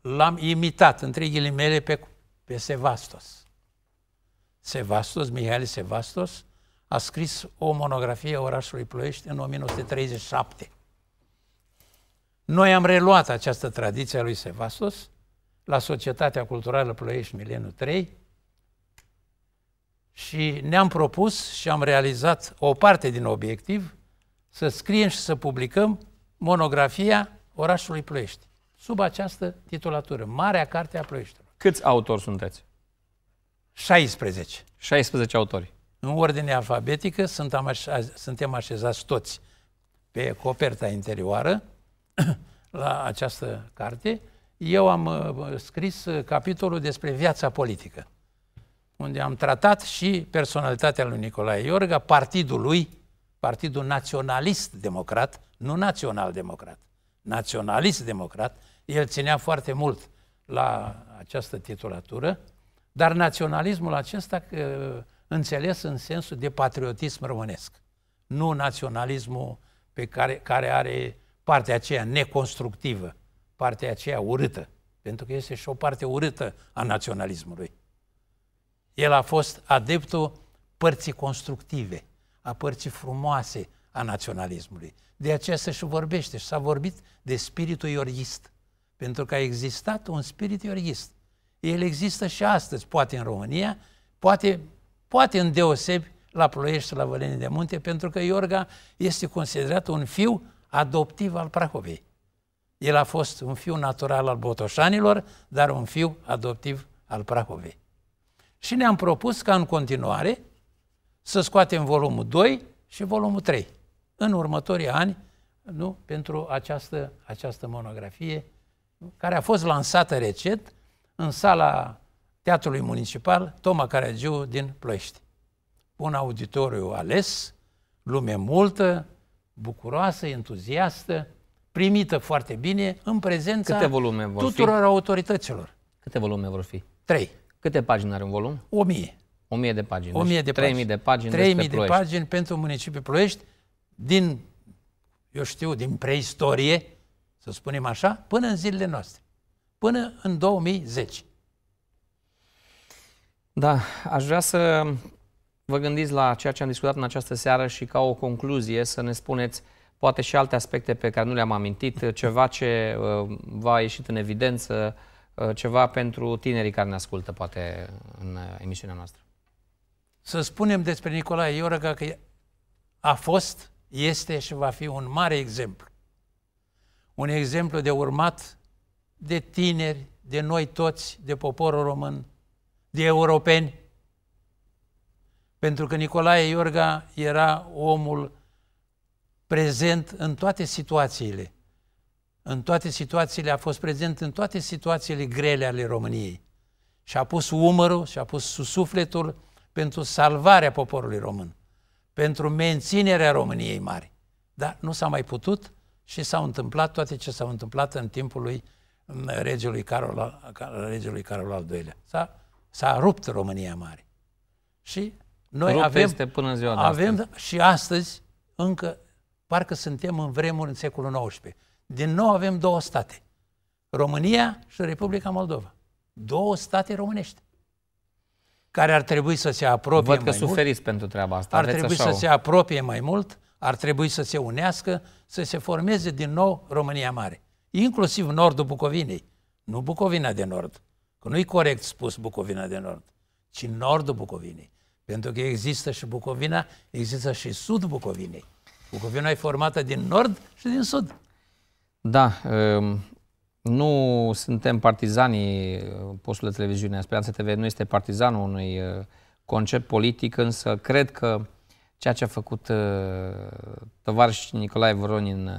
B: L-am imitat, între ghilimele, pe, pe Sevastos. Sevastos, Mihail Sevastos, a scris o monografie a orașului Ploiești în 1937. Noi am reluat această tradiție a lui Sevastos la Societatea Culturală Ploiești Mileniu III și ne-am propus și am realizat o parte din obiectiv să scriem și să publicăm monografia orașului Ploiești, sub această titulatură, Marea Carte a Ploieștilor. Câți autori sunteți? 16. 16 autori. În ordine alfabetică sunt așa, suntem așezați toți pe coperta interioară la această carte. Eu am uh, scris uh, capitolul despre viața politică unde am tratat și personalitatea lui Nicolae Iorga, partidul lui, Partidul Naționalist Democrat, nu Național Democrat, Naționalist Democrat, el ținea foarte mult la această titulatură, dar naționalismul acesta înțeles în sensul de patriotism românesc, nu naționalismul pe care, care are partea aceea neconstructivă, partea aceea urâtă, pentru că este și o parte urâtă a naționalismului. El a fost adeptul părții constructive, a părții frumoase a naționalismului. De aceea se și vorbește și s-a vorbit de spiritul iorghist. Pentru că a existat un spirit iorghist. El există și astăzi, poate în România, poate, poate în deosebi la Ploiești la Vălenii de Munte, pentru că Iorga este considerat un fiu adoptiv al Prahovei. El a fost un fiu natural al botoșanilor, dar un fiu adoptiv al Prahovei. Și ne-am propus ca în continuare să scoatem volumul 2 și volumul 3 în următorii ani nu, pentru această, această monografie care a fost lansată recent în sala Teatrului Municipal Toma Caragiu din Ploiești. Un auditoriu ales, lume multă, bucuroasă, entuziastă, primită foarte bine în prezența Câte volume vor tuturor fi? autorităților.
A: Câte volume vor fi? Trei. Câte pagini are un volum? O mie. de pagini. mie deci de 3000 de pagini. 3000 de
B: pagini pentru municipiul Ploiești din eu știu, din preistorie, să spunem așa, până în zilele noastre, până în 2010. Da, aș vrea să
A: vă gândiți la ceea ce am discutat în această seară și ca o concluzie să ne spuneți poate și alte aspecte pe care nu le-am amintit, ceva ce uh, v-a ieșit în evidență, Uh, ceva pentru tinerii care ne ascultă, poate, în uh, emisiunea noastră?
B: Să spunem despre Nicolae Iorga că a fost, este și va fi un mare exemplu. Un exemplu de urmat de tineri, de noi toți, de poporul român, de europeni. Pentru că Nicolae Iorga era omul prezent în toate situațiile – în toate situațiile, a fost prezent în toate situațiile grele ale României. Și a pus umărul, și a pus sufletul pentru salvarea poporului român, pentru menținerea României mari. Dar nu s-a mai putut și s-au întâmplat toate ce s-au întâmplat în timpul lui regelui mm, Carol, regelui Carol al II-lea. S-a, rupt România mare. Și noi rupt avem, este până ziua avem astăzi. și astăzi încă parcă suntem în vremuri în secolul XIX din nou avem două state. România și Republica Moldova. Două state românești care ar trebui să se apropie Văd că mai suferiți mult, pentru treaba asta. Ar trebui să se apropie mai mult, ar trebui să se unească, să se formeze din nou România Mare. Inclusiv nordul Bucovinei. Nu Bucovina de Nord. Că nu-i corect spus Bucovina de Nord, ci nordul Bucovinei. Pentru că există și Bucovina, există și sud Bucovinei. Bucovina e formată din nord și din sud.
A: Da, um, nu suntem partizanii uh, postului de televiziune. Speranța TV nu este partizanul unui uh, concept politic, însă cred că ceea ce a făcut uh, tovarăș Nicolae Voronin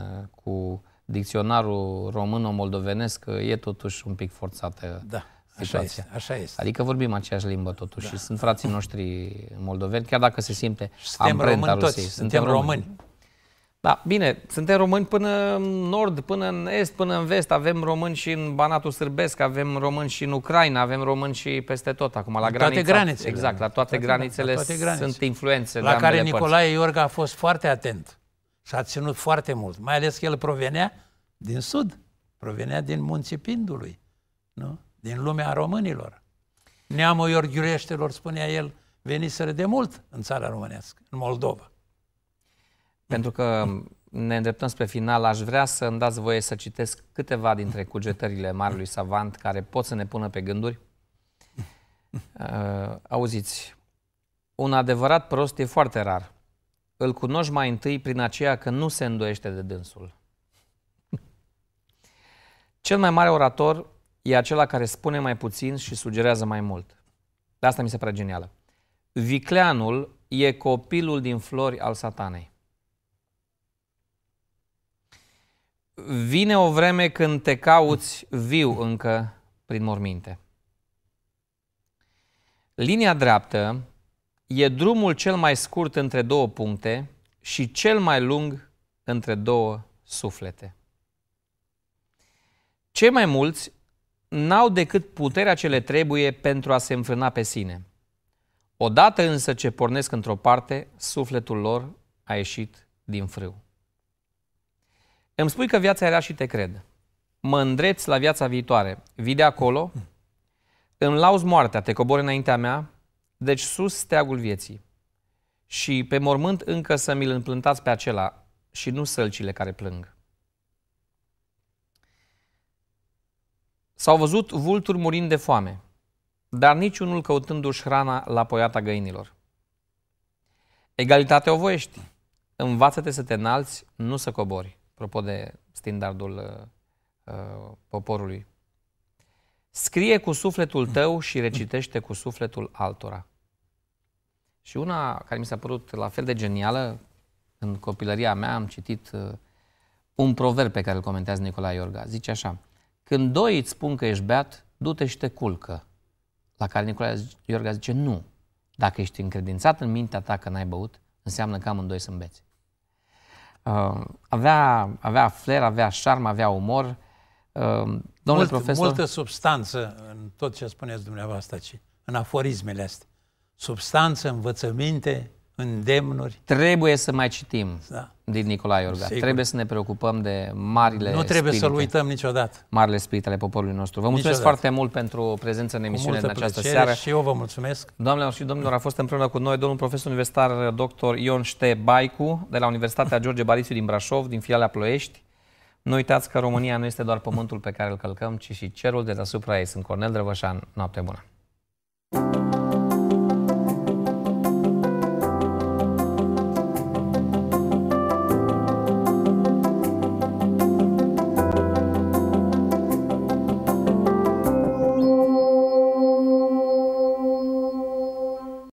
A: cu dicționarul român-moldovenesc e totuși un pic forțată da, situația. Așa este, așa este. Adică vorbim aceeași limbă totuși da. și sunt frații noștri moldoveni, chiar dacă se simte suntem amprenta români toți, Rusiei. Suntem, suntem români. români. Da, bine, suntem români până în nord, până în est, până în vest. Avem români și în Banatul Sârbesc, avem români și în Ucraina, avem români și peste tot acum, la, granița. toate granițele. Exact, la toate, toate granițele, la toate granițe. sunt influențe La de care Nicolae
B: părți. Iorga a fost foarte atent și a ținut foarte mult, mai ales că el provenea din sud, provenea din munții Pindului, nu? din lumea românilor. Neamul Iorghiureștelor, spunea el, veniseră de mult în țara românească, în Moldova
A: pentru că ne îndreptăm spre final, aș vrea să îmi dați voie să citesc câteva dintre cugetările marului Savant care pot să ne pună pe gânduri. Uh, auziți, un adevărat prost e foarte rar. Îl cunoști mai întâi prin aceea că nu se îndoiește de dânsul. Cel mai mare orator e acela care spune mai puțin și sugerează mai mult. De asta mi se pare genială. Vicleanul e copilul din flori al satanei. Vine o vreme când te cauți viu încă prin morminte. Linia dreaptă e drumul cel mai scurt între două puncte și cel mai lung între două suflete. Cei mai mulți n-au decât puterea ce le trebuie pentru a se înfrâna pe sine. Odată însă ce pornesc într-o parte, sufletul lor a ieșit din frâu. Îmi spui că viața era și te cred. Mă îndreți la viața viitoare. Vii de acolo, îmi lauzi moartea, te cobori înaintea mea, deci sus steagul vieții. Și pe mormânt încă să mi-l împlântați pe acela și nu sălcile care plâng. S-au văzut vulturi murind de foame, dar niciunul căutându-și hrana la poiata găinilor. Egalitatea o voiești. Învață-te să te înalți, nu să cobori apropo de standardul uh, uh, poporului. Scrie cu sufletul tău și recitește cu sufletul altora. Și una care mi s-a părut la fel de genială, în copilăria mea am citit uh, un proverb pe care îl comentează Nicolae Iorga. Zice așa, când doi îți spun că ești beat, du-te și te culcă. La care Nicolae Iorga zice, nu. Dacă ești încredințat în mintea ta că n-ai băut, înseamnă că amândoi sunt beți. Uh, avea, avea flair, avea șarm, avea umor. Uh, domnule Mult, profesor... Multă
B: substanță în tot ce spuneți dumneavoastră aici, în aforismele astea. Substanță, învățăminte, îndemnuri.
A: Trebuie să mai citim da. din Nicolae Iorga. Sigur. Trebuie să ne preocupăm de marile Nu trebuie să-l uităm niciodată. Marile spirite ale poporului nostru. Vă mulțumesc niciodată. foarte mult pentru prezența în emisiune în această seară. Și
B: eu vă mulțumesc.
A: Doamnelor și domnilor, a fost împreună cu noi domnul profesor universitar dr. Ion Ște Baicu de la Universitatea George Barisiu din Brașov, din filiala Ploiești. Nu uitați că România nu este doar pământul pe care îl călcăm, ci și cerul de deasupra ei. Sunt Cornel Drăvășan. Noapte bună! thank you